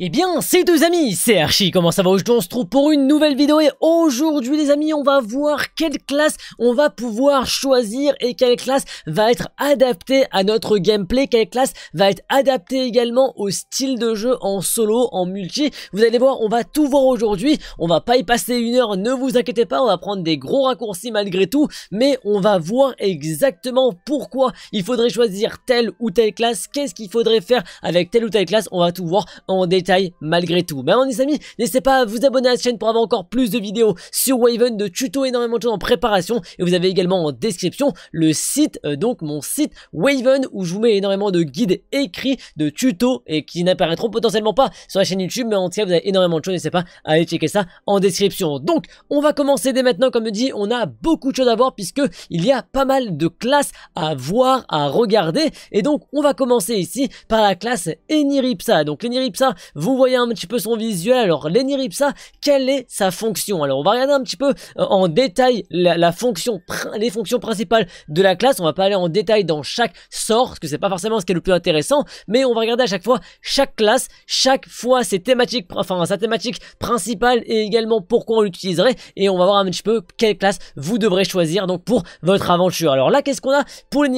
Eh bien, c'est deux amis, c'est Archie, comment ça va Aujourd'hui on se trouve pour une nouvelle vidéo et aujourd'hui les amis on va voir quelle classe on va pouvoir choisir et quelle classe va être adaptée à notre gameplay, quelle classe va être adaptée également au style de jeu en solo, en multi. Vous allez voir, on va tout voir aujourd'hui, on va pas y passer une heure, ne vous inquiétez pas, on va prendre des gros raccourcis malgré tout, mais on va voir exactement pourquoi il faudrait choisir telle ou telle classe, qu'est-ce qu'il faudrait faire avec telle ou telle classe, on va tout voir en détail malgré tout. Mais on les amis, n'hésitez pas à vous abonner à la chaîne pour avoir encore plus de vidéos sur Waven, de tutos énormément de choses en préparation. Et vous avez également en description le site, euh, donc mon site Waven, où je vous mets énormément de guides écrits, de tutos, et qui n'apparaîtront potentiellement pas sur la chaîne YouTube. Mais en tout cas, vous avez énormément de choses, n'hésitez pas à aller checker ça en description. Donc, on va commencer dès maintenant. Comme dit, on a beaucoup de choses à voir, puisque il y a pas mal de classes à voir, à regarder. Et donc, on va commencer ici par la classe Eniripsa. Donc, Eniripsa vous voyez un petit peu son visuel. Alors l'Eniripsa, quelle est sa fonction Alors on va regarder un petit peu euh, en détail la, fonction, les fonctions principales de la classe. On va pas aller en détail dans chaque sort, parce que c'est pas forcément ce qui est le plus intéressant, mais on va regarder à chaque fois chaque classe, chaque fois ses thématiques, enfin sa thématique principale et également pourquoi on l'utiliserait. Et on va voir un petit peu quelle classe vous devrez choisir donc pour votre aventure. Alors là, qu'est-ce qu'on a pour les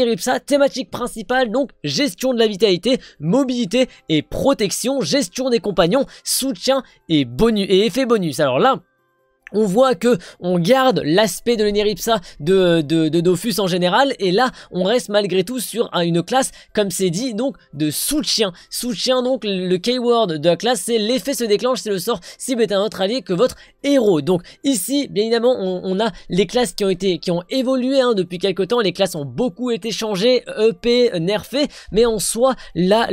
Thématique principale, donc gestion de la vitalité, mobilité et protection, gestion des compagnons, soutien et, bonus, et effet bonus. Alors là, on voit que on garde l'aspect de l'Eneripsa de, de, Dofus en général et là on reste malgré tout sur une classe comme c'est dit donc de soutien soutien donc le keyword de la classe c'est l'effet se déclenche c'est le sort cible est un autre allié que votre héros. Donc ici, bien évidemment, on, a les classes qui ont été, qui ont évolué hein, depuis quelques temps. Les classes ont beaucoup été changées, EP, nerfées, mais en soi, la,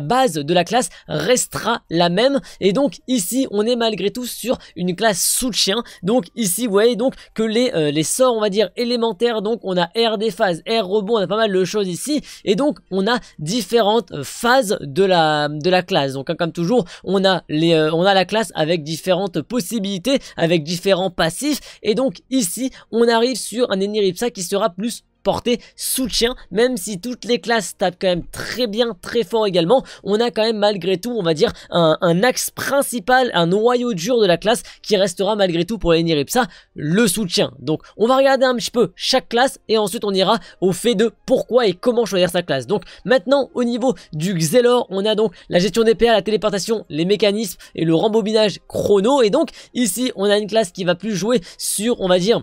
base de la classe restera la même. Et donc ici, on est malgré tout sur une classe soutien. Donc ici, vous voyez donc que euh, les, sorts, on va dire, élémentaires, donc on a R des phases, R rebond, on a pas mal de choses ici. Et donc, on a différentes phases de la, classe. Donc, comme toujours, euh, on a la classe avec différentes possibilités avec différents passifs. Et donc ici, on arrive sur un Eniripsa qui sera plus porter soutien, même si toutes les classes tapent quand même très bien, très fort également, on a quand même malgré tout, on va dire, un, axe principal, un noyau dur de la classe qui restera malgré tout pour les Niripsa, le soutien. Donc on va regarder un petit peu chaque classe et ensuite on ira au fait de pourquoi et comment choisir sa classe. Donc maintenant au niveau du Xelor, on a donc la gestion des PA, la téléportation, les mécanismes et le rembobinage chrono. Et donc ici on a une classe qui va plus jouer sur, on va dire,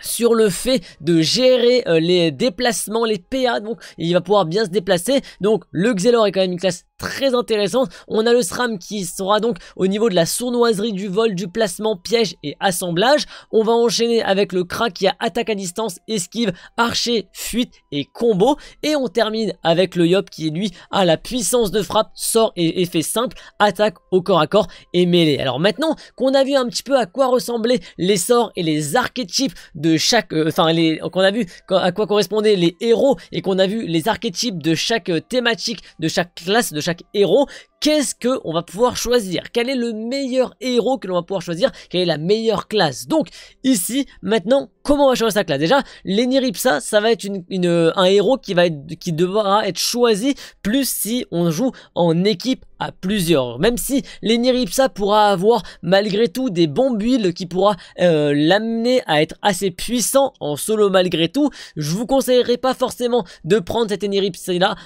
sur le fait de gérer euh, les déplacements, les PA, donc il va pouvoir bien se déplacer. Donc le Xelor est quand même une classe très intéressante. On a le SRAM qui sera donc au niveau de la sournoiserie du vol, du placement, piège et assemblage. On va enchaîner avec le Kra qui a attaque à distance, esquive, archer, fuite et combo. Et on termine avec le Yop qui lui a la puissance de frappe, sort et effet simple, attaque au corps à corps et mêlée. Alors maintenant qu'on a vu un petit peu à quoi ressemblaient les sorts et les archétypes de chaque... Euh, enfin, qu'on a vu à quoi correspondaient les héros et qu'on a vu les archétypes de chaque euh, thématique, de chaque classe, de chaque chaque héros qu'est-ce que on va pouvoir choisir Quel est le meilleur héros que l'on va pouvoir choisir Quelle est la meilleure classe Donc ici, maintenant, comment on va choisir sa classe Déjà, l'Eniripsa, ça va être euh, un héros qui va être, qui devra être choisi plus si on joue en équipe à plusieurs. Même si l'Eniripsa pourra avoir malgré tout des bons builds qui pourra euh, l'amener à être assez puissant en solo malgré tout, je vous conseillerais pas forcément de prendre cet Eniripsa là,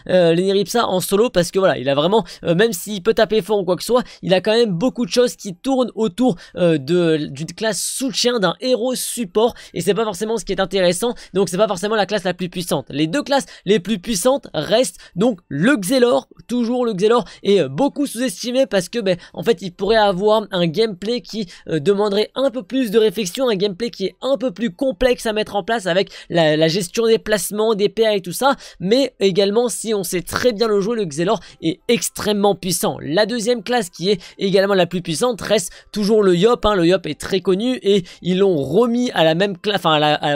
en solo parce que voilà, il a vraiment, euh, même si s'il peut taper fort ou quoi que ce soit, il a quand même beaucoup de choses qui tournent autour euh, d'une classe soutien, d'un héros support, et c'est pas forcément ce qui est intéressant, donc c'est pas forcément la classe la plus puissante. Les deux classes les plus puissantes restent donc le Xelor, toujours le Xelor, est euh, beaucoup sous-estimé parce que ben, en fait il pourrait avoir un gameplay qui euh, demanderait un peu plus de réflexion, un gameplay qui est un peu plus complexe à mettre en place avec la, la gestion des placements, des PA et tout ça, mais également si on sait très bien le jouer, le Xelor est extrêmement puissant la deuxième classe qui est également la plus puissante reste toujours le Yop. Hein. Le Yop est très connu et ils l'ont remis à la même classe,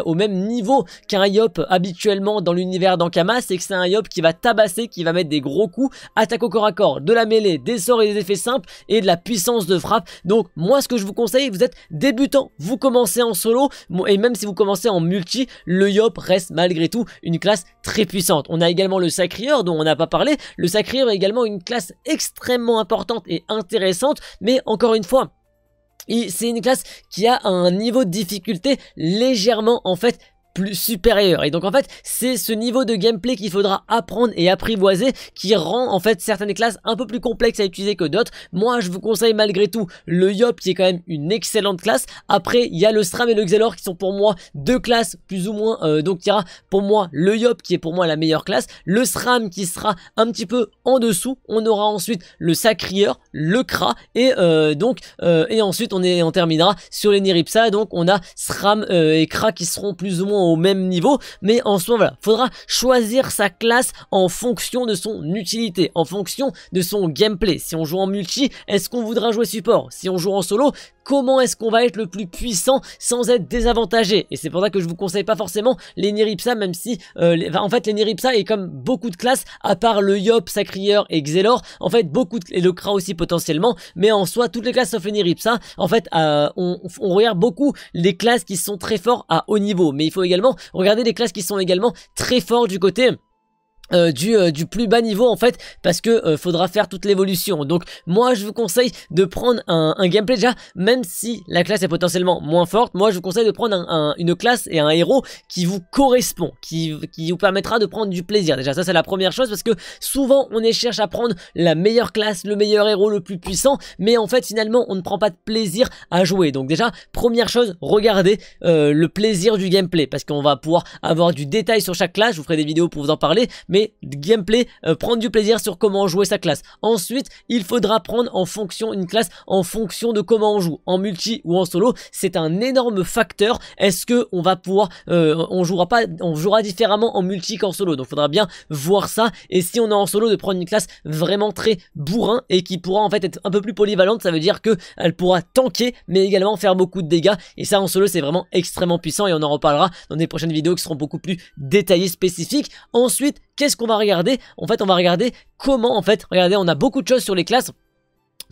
au même niveau qu'un Yop habituellement dans l'univers d'Ankama, c'est que c'est un Yop qui va tabasser, qui va mettre des gros coups, attaque au corps à corps, de la mêlée, des sorts et des effets simples et de la puissance de frappe. Donc moi ce que je vous conseille, vous êtes débutant, vous commencez en solo et même si vous commencez en multi, le Yop reste malgré tout une classe très puissante. On a également le Sacrieur dont on n'a pas parlé. Le Sacrieur est également une classe extrêmement extrêmement importante et intéressante, mais encore une fois, c'est une classe qui a un niveau de difficulté légèrement en fait plus supérieur. Et donc en fait, c'est ce niveau de gameplay qu'il faudra apprendre et apprivoiser qui rend en fait certaines classes un peu plus complexes à utiliser que d'autres. Moi, je vous conseille malgré tout le Yop qui est quand même une excellente classe. Après, il y a le Sram et le Xelor qui sont pour moi deux classes plus ou moins. Euh, donc il y aura pour moi le Yop qui est pour moi la meilleure classe, le Sram qui sera un petit peu en dessous. On aura ensuite le Sacrieur, le Kra et euh, donc euh, et ensuite on est on terminera sur les Niripsa. Donc on a Sram et Kra qui seront plus ou moins au même niveau, mais en soi, voilà, faudra choisir sa classe en fonction de son utilité, en fonction de son gameplay. Si on joue en multi, est-ce qu'on voudra jouer support Si on joue en solo, comment est-ce qu'on va être le plus puissant sans être désavantagé. Et c'est pour ça que je vous conseille pas forcément les Niripsa, même si, euh, en fait, les Niripsa est comme beaucoup de classes, à part le Yop, Sacrieur et Xelor, en fait, beaucoup de... et le Kra aussi potentiellement, mais en soi, toutes les classes sauf les en fait, euh, on, on regarde beaucoup les classes qui sont très fortes à haut niveau, mais il faut également regarder les classes qui sont également très fortes du côté euh, du, euh, du, plus bas niveau en fait parce que euh, faudra faire toute l'évolution donc moi je vous conseille de prendre un, gameplay déjà même si la classe est potentiellement moins forte moi je vous conseille de prendre une classe et un héros qui vous correspond qui, vous permettra de prendre du plaisir déjà ça c'est la première chose parce que souvent on cherche à prendre la meilleure classe le meilleur héros le plus puissant mais en fait finalement on ne prend pas de plaisir à jouer donc déjà première chose regardez le plaisir du gameplay parce qu'on va pouvoir avoir du détail sur chaque classe je vous ferai des vidéos pour vous en parler mais gameplay, euh, prendre du plaisir sur comment jouer sa classe. Ensuite, il faudra prendre en fonction une classe en fonction de comment on joue, en multi ou en solo. C'est un énorme facteur. Est-ce que on va pouvoir, euh, on jouera pas, on jouera différemment en multi qu'en solo. Donc, faudra bien voir ça. Et si on est en solo, de prendre une classe vraiment très bourrin et qui pourra en fait être un peu plus polyvalente. Ça veut dire que elle pourra tanker, mais également faire beaucoup de dégâts. Et ça, en solo, c'est vraiment extrêmement puissant. Et on en reparlera dans des prochaines vidéos qui seront beaucoup plus détaillées, spécifiques. Ensuite, Qu'est-ce qu'on va regarder En fait, on va regarder comment, en fait, regardez, on a beaucoup de choses sur les classes.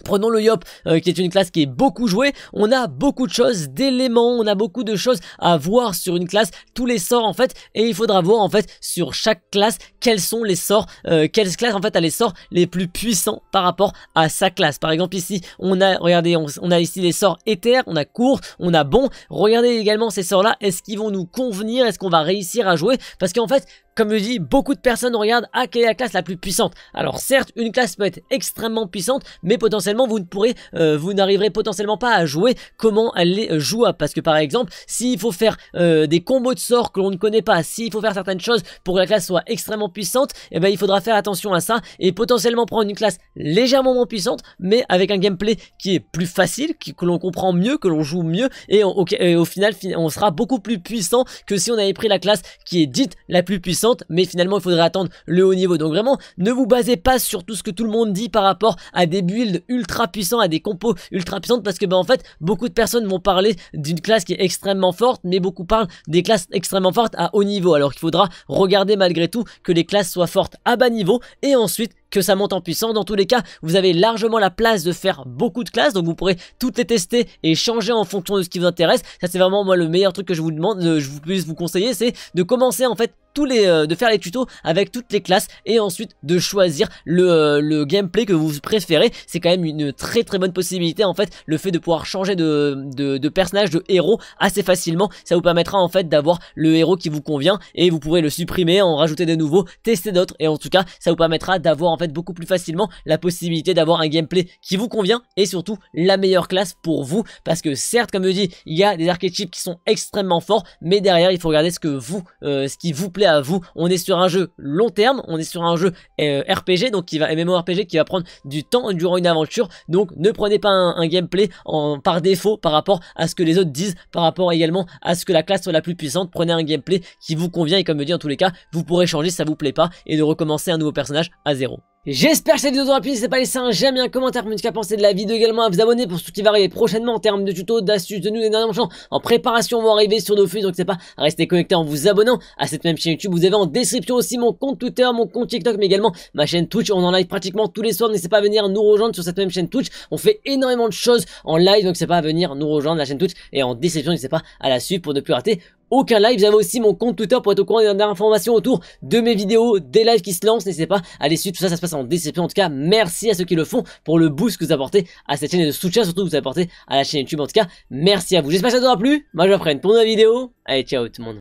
Prenons le Yop, euh, qui est une classe qui est beaucoup jouée. On a beaucoup de choses, d'éléments, on a beaucoup de choses à voir sur une classe, tous les sorts en fait. Et il faudra voir en fait sur chaque classe quels sont les sorts, euh, quelle classe en fait a les sorts les plus puissants par rapport à sa classe. Par exemple ici, on a, regardez, on, a ici les sorts éther, on a court, on a bon. Regardez également ces sorts là, est-ce qu'ils vont nous convenir, est-ce qu'on va réussir à jouer Parce qu'en fait, comme je dis, beaucoup de personnes regardent à ah, quelle est la classe la plus puissante. Alors certes, une classe peut être extrêmement puissante, mais potentiellement vous ne pourrez, euh, vous n'arriverez potentiellement pas à jouer comment elle est euh, jouable. Parce que par exemple, s'il faut faire euh, des combos de sorts que l'on ne connaît pas, s'il faut faire certaines choses pour que la classe soit extrêmement puissante, eh ben il faudra faire attention à ça et potentiellement prendre une classe légèrement moins puissante, mais avec un gameplay qui est plus facile, qui, que l'on comprend mieux, que l'on joue mieux, et au final, on sera beaucoup plus puissant que si on avait pris la classe qui est dite la plus puissante mais finalement il faudrait attendre le haut niveau. Donc vraiment, ne vous basez pas sur tout ce que tout le monde dit par rapport à des builds ultra puissants, à des compos ultra puissantes, parce que ben en fait, beaucoup de personnes vont parler d'une classe qui est extrêmement forte, mais beaucoup parlent des classes extrêmement fortes à haut niveau, alors qu'il faudra regarder malgré tout que les classes soient fortes à bas niveau, et ensuite que ça monte en puissance. Dans tous les cas, vous avez largement la place de faire beaucoup de classes, donc vous pourrez toutes les tester et changer en fonction de ce qui vous intéresse. Ça c'est vraiment moi le meilleur truc que je vous demande, euh, je vous puisse vous conseiller, c'est de commencer en fait tous les, euh, de faire les tutos avec toutes les classes et ensuite de choisir euh, le, gameplay que vous préférez. C'est quand même une très très bonne possibilité en fait le fait de pouvoir changer de, de, de personnage, de héros assez facilement. Ça vous permettra en fait d'avoir le héros qui vous convient et vous pourrez le supprimer, en rajouter des nouveaux, tester d'autres et en tout cas ça vous permettra d'avoir en fait beaucoup plus facilement la possibilité d'avoir un gameplay qui vous convient et surtout la meilleure classe pour vous parce que certes comme je dis il y a des archétypes qui sont extrêmement forts mais derrière il faut regarder ce que vous euh, ce qui vous plaît à vous on est sur un jeu long terme on est sur un jeu euh, RPG donc qui va MMORPG qui va prendre du temps durant une aventure donc ne prenez pas un, gameplay en, par défaut par rapport à ce que les autres disent par rapport également à ce que la classe soit la plus puissante prenez un gameplay qui vous convient et comme je dis en tous les cas vous pourrez changer si ça vous plaît pas et de recommencer un nouveau personnage à zéro J'espère que cette vidéo vous aura plu, n'hésitez pas à laisser un j'aime et un commentaire pour me dire penser de la vidéo également, à vous abonner pour ce qui va arriver prochainement en termes de tutos, d'astuces, de des derniers champs. en préparation vont arriver sur nos flux, donc c'est pas à rester connecté en vous abonnant à cette même chaîne YouTube. Vous avez en description aussi mon compte Twitter, mon compte TikTok, mais également ma chaîne Twitch. On en live pratiquement tous les soirs, n'hésitez pas à venir nous rejoindre sur cette même chaîne Twitch. On fait énormément de choses en live, donc c'est pas à venir nous rejoindre la chaîne Twitch et en description, n'hésitez pas à la suivre pour ne plus rater aucun live. j'avais aussi mon compte Twitter pour être au courant des dernières informations autour de mes vidéos, des lives qui se lancent. N'hésitez pas à les suivre. Tout ça, ça se passe en DCP, En tout cas, merci à ceux qui le font pour le boost que vous apportez à cette chaîne et le soutien surtout que vous apportez à la chaîne YouTube. En tout cas, merci à vous. J'espère que ça vous aura plu. Moi, je vous pour une nouvelle vidéo. Allez, ciao tout le monde.